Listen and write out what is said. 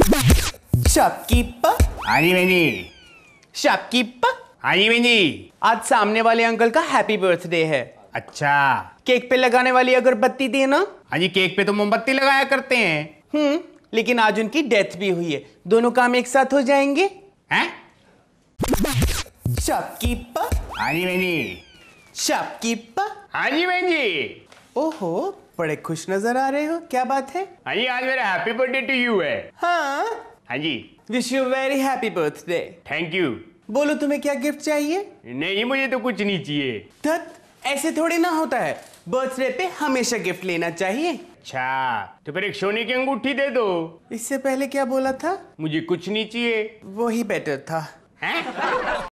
Shopkeeper हाँ जी बहन shopkeeper हाँ जी बहन आज सामने वाले अंकल का हैप्पी बर्थडे है अच्छा केक पे लगाने वाली अगर बत्ती अगरबत्ती ना हाँ जी केक पे तो मोमबत्ती लगाया करते हैं हम्म लेकिन आज उनकी डेथ भी हुई है दोनों काम एक साथ हो जाएंगे हैं शॉपकीपर हाँ जी बहन शॉपकीपर हाँ जी बहन ओहो बड़े खुश नजर आ रहे हो क्या बात है हाँ जी आज मेरा हैप्पी बर्थडे टू यू है हाँ हाँ जी wish you very happy birthday thank you बोलो तुम्हें क्या गिफ्ट चाहिए नहीं मुझे तो कुछ नहीं चाहिए तत ऐसे थोड़ी ना होता है बर्थडे पे हमेशा गिफ्ट लेना चाहिए अच्छा तो फिर एक सोने की अंगूठी दे दो इससे पहले क्या बोला था मुझे कुछ नहीं चाहिए वो ही बेटर था है?